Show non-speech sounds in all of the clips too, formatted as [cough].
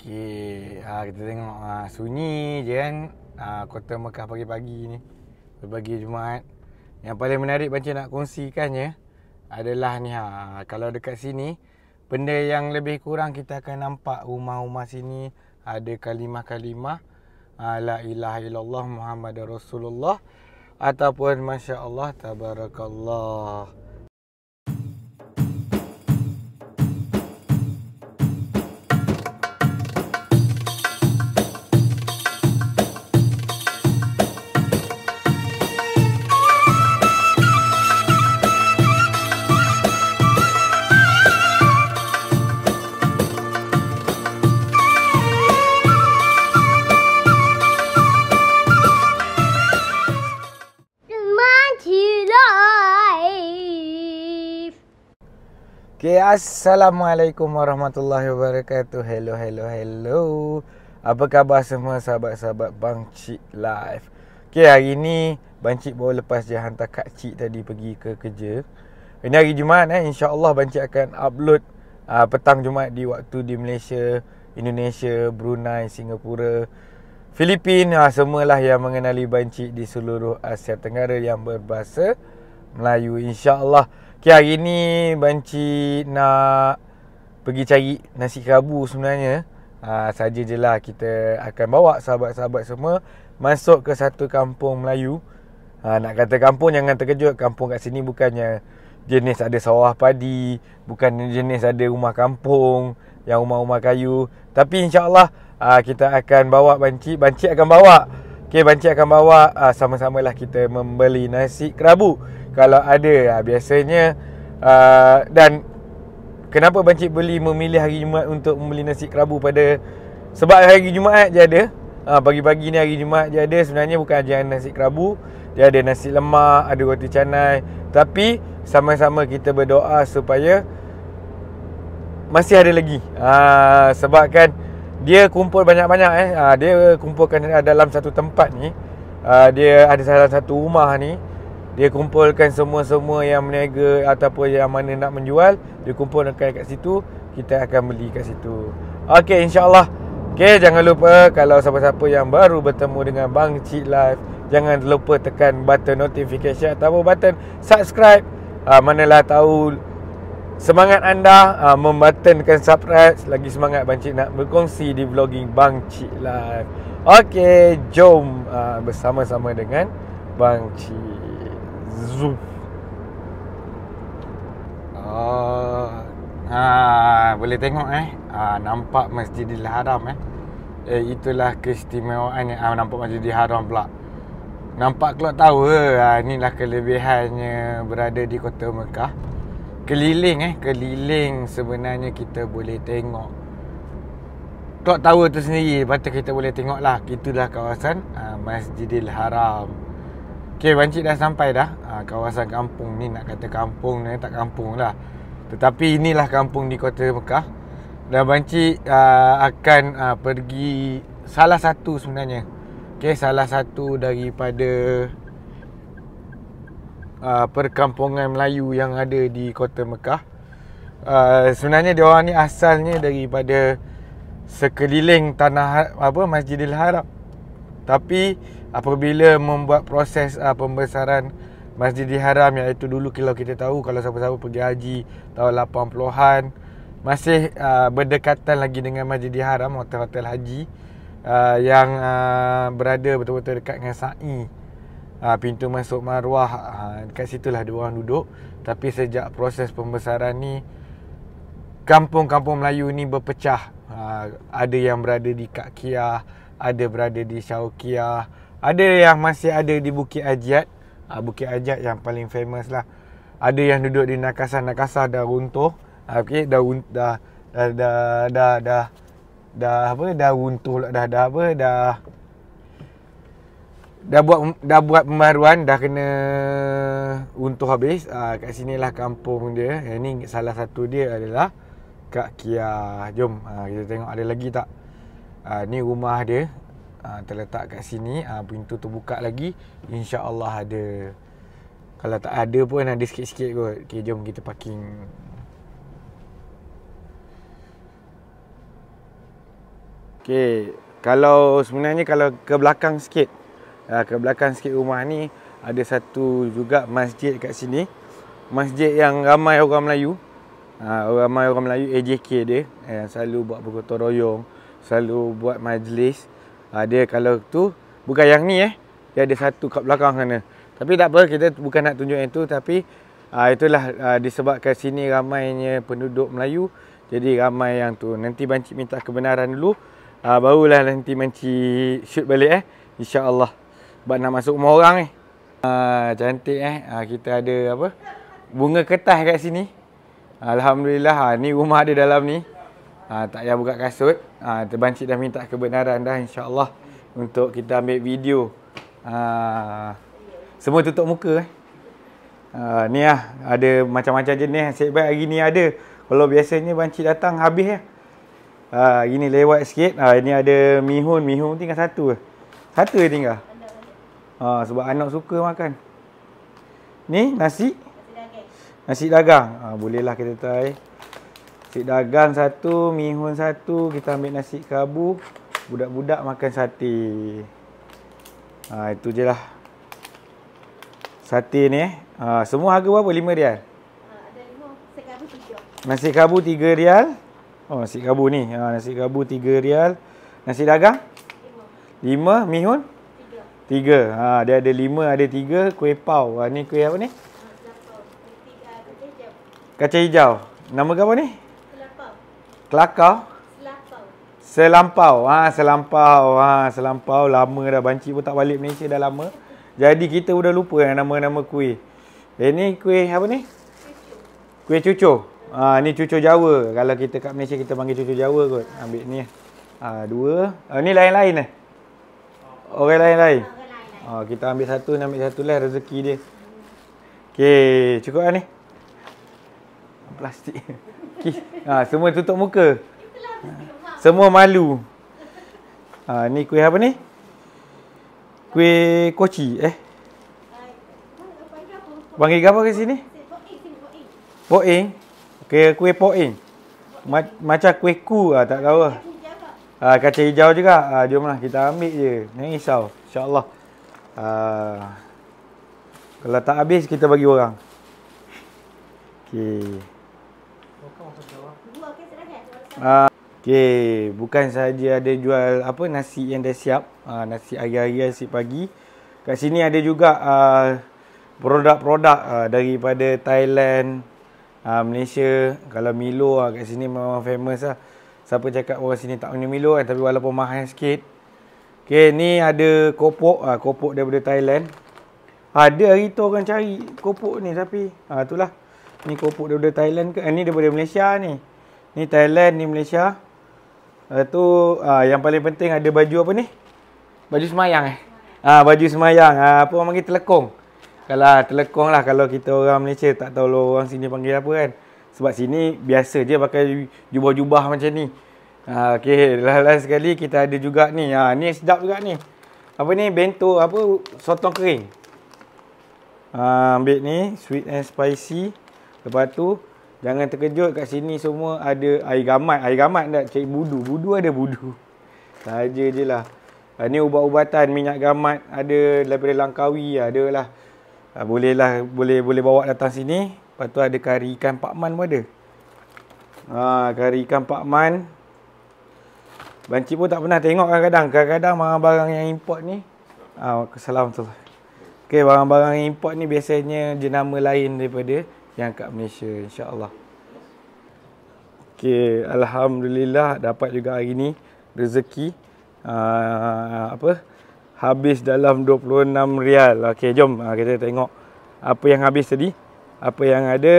Okey, ha, kita tengok ha, sunyi je kan ha, Kota Mekah pagi-pagi ni Pagi Jumaat Yang paling menarik baca nak kongsikan ya Adalah ni ha, kalau dekat sini Benda yang lebih kurang kita akan nampak rumah-rumah sini Ada kalimah-kalimah ha, La ilaha illallah Muhammad Rasulullah Ataupun Masya Allah Tabarakallah Okay, Assalamualaikum warahmatullahi wabarakatuh Hello, hello, hello Apa khabar semua sahabat-sahabat Bang Cik Live Okay, hari ni Bang Cik baru lepas je hantar Kak Cik tadi pergi ke kerja Ini hari Jumaat eh InsyaAllah Bang Cik akan upload uh, Petang Jumaat di waktu di Malaysia Indonesia, Brunei, Singapura Filipina, uh, semualah yang mengenali Bang Cik Di seluruh Asia Tenggara yang berbahasa Melayu InsyaAllah Allah. Okay, hari ni Banci nak pergi cari nasi kerabu sebenarnya. Ah ha, saja jelah kita akan bawa sahabat-sahabat semua masuk ke satu kampung Melayu. Ha, nak kata kampung jangan terkejut. Kampung kat sini bukannya jenis ada sawah padi, bukan jenis ada rumah kampung yang rumah-rumah kayu. Tapi insya-Allah ha, kita akan bawa Banci, Banci akan bawa. Okey, Banci akan bawa ha, ah, sama lah kita membeli nasi kerabu kalau ada ah, biasanya uh, dan kenapa banci Beli memilih hari Jumaat untuk membeli nasi kerabu pada sebab hari Jumaat je ada uh, pagi-pagi ni hari Jumaat je ada sebenarnya bukan hanya nasi kerabu dia ada nasi lemak ada roti canai tapi sama-sama kita berdoa supaya masih ada lagi uh, sebab kan dia kumpul banyak-banyak eh uh, dia kumpulkan dalam satu tempat ni uh, dia ada salah satu rumah ni dia kumpulkan semua-semua yang meniaga ataupun yang mana nak menjual, dia kumpulkan kat situ, kita akan beli kat situ. Okey, insyaallah. allah jangan lupa kalau siapa-siapa yang baru bertemu dengan Bang Cik Live, jangan lupa tekan button notification atau button subscribe. Uh, manalah tahu semangat anda uh, membuttonkan subscribe lagi semangat Bang Cik nak berkongsi di vlogging Bang Cik Live. Okey, jom uh, bersama-sama dengan Bang Cik. Zuf. Uh, ha, boleh tengok eh. Ha, nampak Masjidil Haram eh. Eh itulah keistimewaan ni. Ha, ah, nampak Masjidil Haram pula. Nampak clock tower. Ha, inilah kelebihannya berada di kota Mekah. Keliling eh, keliling sebenarnya kita boleh tengok Clock Tower tu sendiri Lepas kita boleh tengok lah Itulah kawasan uh, Masjidil Haram Okey, Wan dah sampai dah ha, Kawasan kampung ni Nak kata kampung ni eh, Tak kampung lah Tetapi inilah kampung di kota Mekah Dan Wan uh, ah, akan uh, pergi Salah satu sebenarnya Okey, salah satu daripada uh, Perkampungan Melayu yang ada di kota Mekah uh, Sebenarnya dia orang ni asalnya daripada Sekeliling tanah apa Masjidil Haram Tapi Tapi apabila membuat proses uh, pembesaran di Haram iaitu dulu kalau kita tahu kalau siapa-siapa pergi haji tahun 80-an masih uh, berdekatan lagi dengan Masjid di Haram hotel-hotel haji uh, yang uh, berada betul-betul dekat dengan sa'i uh, pintu masuk marwah, uh, dekat situlah dua orang duduk tapi sejak proses pembesaran ni kampung-kampung Melayu ni berpecah uh, ada yang berada di Kak Kiah ada berada di Syaukiah Kiah ada yang masih ada di Bukit Ajat. Uh, ah, Bukit Ajat yang paling famous lah. Ada yang duduk di Nakasah. Nakasah dah runtuh. Ah, okay, dah, un- dah, dah, dah, dah, dah, apa, dah runtuh lah. Dah, dah, apa, dah, dah buat dah buat pembaruan dah kena untuh habis ah kat lah kampung dia yang eh, ni salah satu dia adalah Kak Kia jom ah, kita tengok ada lagi tak ni rumah dia ha, terletak kat sini ha, pintu buka lagi insyaallah ada kalau tak ada pun ada sikit-sikit kot okey jom kita parking okey kalau sebenarnya kalau ke belakang sikit ah, ke belakang sikit rumah ni ada satu juga masjid kat sini masjid yang ramai orang Melayu ramai orang Melayu AJK dia yang eh, selalu buat bergotong royong selalu buat majlis ha, Dia kalau tu Bukan yang ni eh Dia ada satu kat belakang sana Tapi tak apa kita bukan nak tunjuk yang tu Tapi ha, itulah ha, disebabkan sini ramainya penduduk Melayu Jadi ramai yang tu Nanti Banci minta kebenaran dulu ha, Barulah nanti Banci shoot balik eh InsyaAllah Sebab nak masuk rumah orang ni eh. ha, Cantik eh ha, Kita ada apa Bunga kertas kat sini Alhamdulillah ha, Ni rumah dia dalam ni Uh, tak payah buka kasut. Uh, terbancik dah minta kebenaran dah insyaAllah. Untuk kita ambil video. Uh, semua tutup muka eh. Uh, ni lah. Ada macam-macam jenis. Asyik baik hari ni ada. Kalau biasanya bancik datang habis Ya. Uh, hari ni lewat sikit. Uh, ini ada mihun. Mihun tinggal satu lah. Satu je tinggal. Uh, sebab anak suka makan. Ni nasi. Nasi dagang. Nasi bolehlah kita try. Nasi Nasi dagang satu, mihun satu, kita ambil nasi kerabu, budak-budak makan sate. Ha, itu je lah. Sate ni, ha, semua harga berapa? 5 rial? Ha, ada 5, nasi kerabu 7. Nasi kerabu 3 rial. Oh, nasi kerabu ni, ha, nasi kerabu 3 rial. Nasi dagang? 5. 5, mihun? 3. 3, ha, dia ada 5, ada 3, kuih pau. Ha, ni kuih apa ni? Ah, Kacang hijau. Kacang hijau. Nama kau apa ni? Kelakar? Selampau. Selampau. Ha, selampau. Ha, selampau. Lama dah banci pun tak balik Malaysia dah lama. Jadi kita sudah lupa yang nama-nama kuih. Eh ni kuih apa ni? Kuih cucur. Ha, ni cucur Jawa. Kalau kita kat Malaysia kita panggil cucur Jawa kot. Ambil ni. Ha, dua. Ha, ni lain-lain eh? Orang lain-lain? Ha, kita ambil satu, ambil satu lah rezeki dia. Okey, cukup kan ni? Plastik. [laughs] Ha, semua tutup muka. Semua malu. Ha, ni kuih apa ni? Kuih koci eh? Bangi apa ke sini? Poing. Okey, kuih poing. macam kuih ku lah, tak tahu lah. Ha, ah, kaca hijau juga. Ha, jomlah kita ambil je. Jangan risau. InsyaAllah. Ha, kalau tak habis, kita bagi orang. Okey. Uh, okay, bukan sahaja ada jual apa nasi yang dah siap, uh, nasi hari-hari nasi pagi. Kat sini ada juga uh, produk-produk uh, daripada Thailand, uh, Malaysia. Kalau Milo uh, kat sini memang famous lah. Siapa cakap orang oh, sini tak punya Milo kan? Eh, tapi walaupun mahal sikit. Okay, ni ada kopok. Uh, kopok daripada Thailand. Ada hari tu orang cari kopok ni tapi. Uh, lah. Ni kopok daripada Thailand ke? Uh, ni daripada Malaysia ni. Ni Thailand ni Malaysia. Uh, tu uh, yang paling penting ada baju apa ni? Baju semayang eh. Ah uh, baju semayang. Uh, apa orang panggil telekong. Kalau ah, telekong lah kalau kita orang Malaysia tak tahu lah orang sini panggil apa kan. Sebab sini biasa je pakai jubah-jubah macam ni. Ah uh, okey, sekali kita ada juga ni. Ha ni sedap juga ni. Apa ni? Bento apa sotong kering. Ah uh, ambil ni sweet and spicy. Lepas tu Jangan terkejut kat sini semua ada air gamat. Air gamat tak? Cik budu. Budu ada budu. Saja [laughs] je lah. Ha, ni ubat-ubatan minyak gamat ada daripada Langkawi ada lah. Ha, boleh lah. Boleh, boleh bawa datang sini. Lepas tu ada kari ikan Pak Man pun ada. Ha, kari ikan Pak Man. Bancik pun tak pernah tengok kadang-kadang. Kadang-kadang barang-barang yang import ni. Ha, salam tu. Okay, barang-barang import ni biasanya jenama lain daripada yang kat Malaysia insya-Allah. Okey, alhamdulillah dapat juga hari ni rezeki uh, apa? Habis dalam 26 rial. Okey, jom uh, kita tengok apa yang habis tadi. Apa yang ada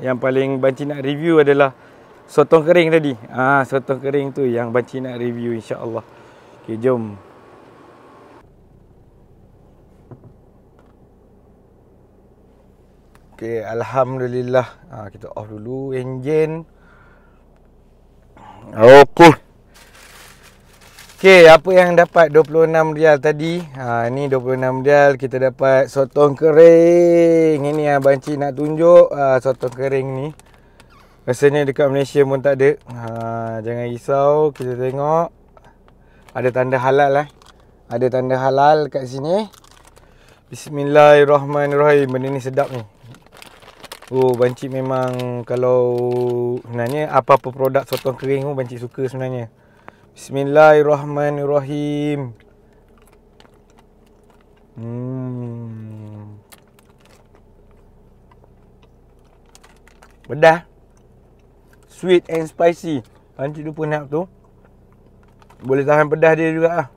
yang paling banci nak review adalah sotong kering tadi. Ah, uh, sotong kering tu yang banci nak review insya-Allah. Okey, jom. Okey, alhamdulillah. Ha, kita off dulu enjin. Okey. Okey, apa yang dapat 26 rial tadi? Ha, ni 26 rial kita dapat sotong kering. Ini abang Cik nak tunjuk ha, sotong kering ni. Rasanya dekat Malaysia pun tak ada. Ha, jangan risau, kita tengok. Ada tanda halal lah. Ada tanda halal kat sini. Bismillahirrahmanirrahim. Benda ni sedap ni. Oh, Bancik memang kalau sebenarnya apa-apa produk sotong kering pun Bancik suka sebenarnya. Bismillahirrahmanirrahim. Hmm. Bedah. Sweet and spicy. Bancik lupa nak tu. Boleh tahan pedas dia juga lah.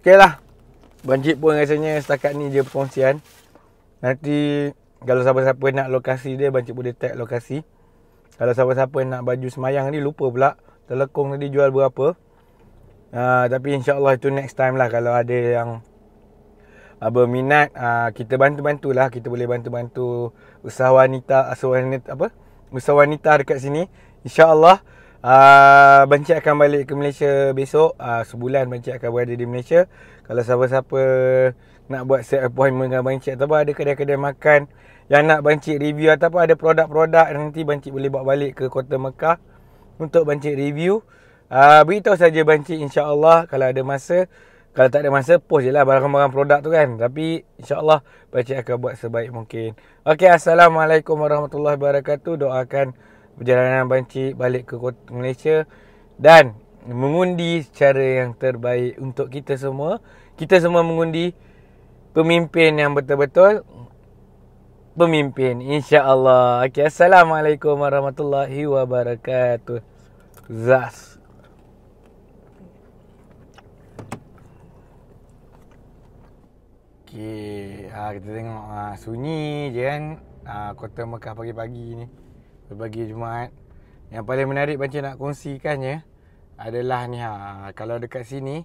Okay lah. Bancik pun rasanya setakat ni dia perkongsian. Nanti kalau siapa-siapa nak lokasi dia, Bancik boleh tag lokasi. Kalau siapa-siapa nak baju semayang ni, lupa pula. Terlekung tadi jual berapa. Uh, tapi insya Allah itu next time lah kalau ada yang uh, berminat. Uh, kita bantu-bantulah. Kita boleh bantu-bantu usaha wanita, usaha wanita, apa? Usaha wanita dekat sini. InsyaAllah uh, Bancik akan balik ke Malaysia besok. Uh, sebulan Bancik akan berada di Malaysia. Kalau siapa-siapa nak buat set appointment dengan Bancik ataupun ada kedai-kedai makan yang nak Bancik review ataupun ada produk-produk nanti Bancik boleh bawa balik ke Kota Mekah untuk Bancik review. Ah uh, beritahu saja Bancik insya-Allah kalau ada masa. Kalau tak ada masa post lah barang-barang produk tu kan. Tapi insya-Allah Bancik akan buat sebaik mungkin. Okey, assalamualaikum warahmatullahi wabarakatuh. Doakan perjalanan Bancik balik ke Kota Malaysia dan mengundi secara yang terbaik untuk kita semua. Kita semua mengundi pemimpin yang betul-betul pemimpin insyaallah okey assalamualaikum warahmatullahi wabarakatuh zas okey ha kita tengok ha, sunyi je kan ha, kota Mekah pagi-pagi ni pagi Jumaat yang paling menarik baca nak kongsikan ya adalah ni ha kalau dekat sini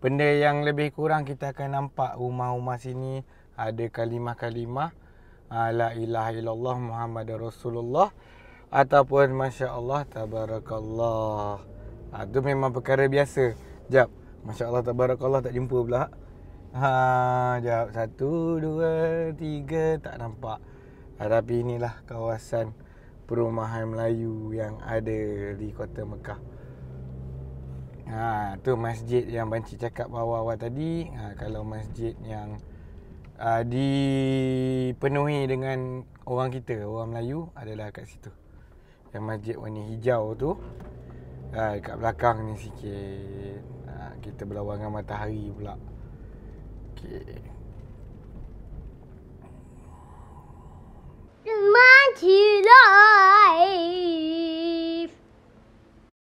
benda yang lebih kurang kita akan nampak rumah-rumah sini ada kalimah-kalimah ah, la ilaha illallah muhammadar rasulullah ataupun masyaAllah tabarakallah. Ha, ah, itu memang perkara biasa. Jap, masyaAllah tabarakallah tak jumpa pula. Ha, jap satu, dua, tiga tak nampak. Ha, tapi inilah kawasan perumahan Melayu yang ada di kota Mekah. Ha, tu masjid yang Banci cakap awal-awal tadi ha, Kalau masjid yang ha, Dipenuhi dengan orang kita Orang Melayu adalah kat situ Yang masjid warna hijau tu ha, Dekat belakang ni sikit ha, Kita berlawan dengan matahari pula Okay Monty Life